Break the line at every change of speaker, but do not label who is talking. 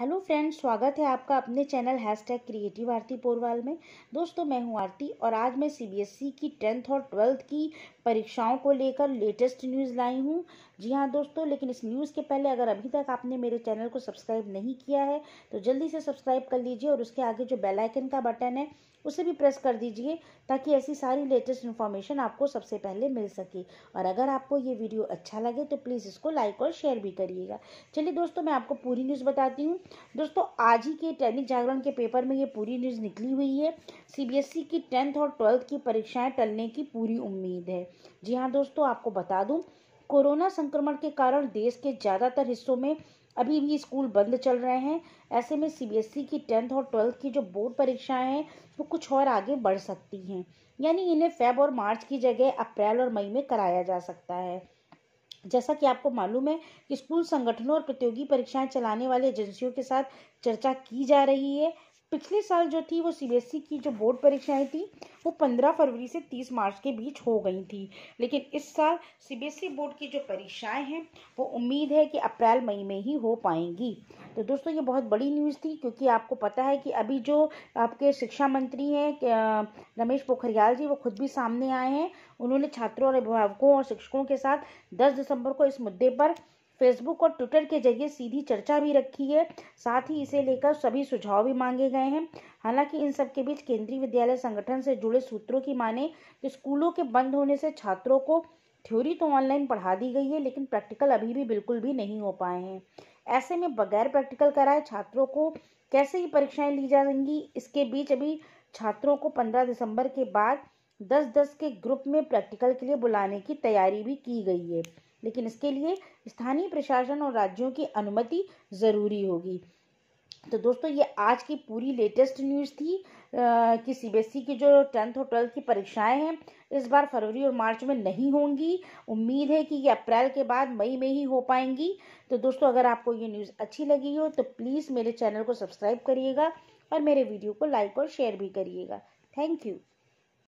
hello friends स्वागत है आपका अपने channel hashtag creative Aarti Porwal में दोस्तों मैं हूं आरती और आज मैं सीबीएसई e की टेंथ और ट्वेल्थ की परीक्षाओं को लेकर लेटेस्ट न्यूज़ लाई हूं जी हाँ दोस्तों लेकिन इस न्यूज़ के पहले अगर अभी तक आपने मेरे चैनल को सब्सक्राइब नहीं किया है तो जल्दी से सब्सक्राइब कर लीजिए और उसके आगे जो बेलाइकन का बटन है उसे भी प्रेस कर दीजिए ताकि ऐसी सारी लेटेस्ट इन्फॉर्मेशन आपको सबसे पहले मिल सके और अगर आपको ये वीडियो अच्छा लगे तो प्लीज़ इसको लाइक और शेयर भी करिएगा चलिए दोस्तों मैं आपको पूरी न्यूज़ बताती हूँ दोस्तों आज ही के दैनिक जागरण के पेपर में ये पूरी न्यूज़ निकली हुई है सीबीएसई e की टेंथ और ट्वेल्थ की परीक्षाएं टलने की पूरी उम्मीद है जी हाँ दोस्तों आपको बता दूं कोरोना संक्रमण के कारण देश के ज़्यादातर हिस्सों में अभी भी स्कूल बंद चल रहे हैं ऐसे में सीबीएसई e की टेंथ और ट्वेल्थ की जो बोर्ड परीक्षाएं हैं वो तो कुछ और आगे बढ़ सकती हैं यानी इन्हें फेब और मार्च की जगह अप्रैल और मई में कराया जा सकता है जैसा कि आपको मालूम है कि स्कूल संगठनों और प्रतियोगी परीक्षाएं चलाने वाली एजेंसियों के साथ चर्चा की जा रही है पिछले साल जो थी वो सीबीएसई e की जो बोर्ड परीक्षाएं थी वो 15 फरवरी से 30 मार्च के बीच हो गई थी लेकिन इस साल सीबीएसई e बोर्ड की जो परीक्षाएं हैं वो उम्मीद है कि अप्रैल मई में ही हो पाएंगी तो दोस्तों ये बहुत बड़ी न्यूज़ थी क्योंकि आपको पता है कि अभी जो आपके शिक्षा मंत्री हैं रमेश पोखरियाल जी वो खुद भी सामने आए हैं उन्होंने छात्रों और अभिभावकों और शिक्षकों के साथ दस दिसंबर को इस मुद्दे पर फेसबुक और ट्विटर के जरिए सीधी चर्चा भी रखी है साथ ही इसे लेकर सभी सुझाव भी मांगे गए हैं हालांकि इन सब के बीच केंद्रीय विद्यालय संगठन से जुड़े सूत्रों की माने कि स्कूलों के बंद होने से छात्रों को थ्योरी तो ऑनलाइन पढ़ा दी गई है लेकिन प्रैक्टिकल अभी भी बिल्कुल भी नहीं हो पाए हैं ऐसे में बगैर प्रैक्टिकल कराए छात्रों को कैसे ही परीक्षाएं ली जाएंगी इसके बीच अभी छात्रों को 15 दिसंबर के बाद 10-10 के ग्रुप में प्रैक्टिकल के लिए बुलाने की तैयारी भी की गई है लेकिन इसके लिए स्थानीय प्रशासन और राज्यों की अनुमति ज़रूरी होगी तो दोस्तों ये आज की पूरी लेटेस्ट न्यूज़ थी आ, कि सीबीएसई e की जो टेंथ और ट्वेल्थ की परीक्षाएं हैं इस बार फरवरी और मार्च में नहीं होंगी उम्मीद है कि ये अप्रैल के बाद मई में ही हो पाएंगी तो दोस्तों अगर आपको ये न्यूज़ अच्छी लगी हो तो प्लीज़ मेरे चैनल को सब्सक्राइब करिएगा और मेरे वीडियो को लाइक और शेयर भी करिएगा थैंक यू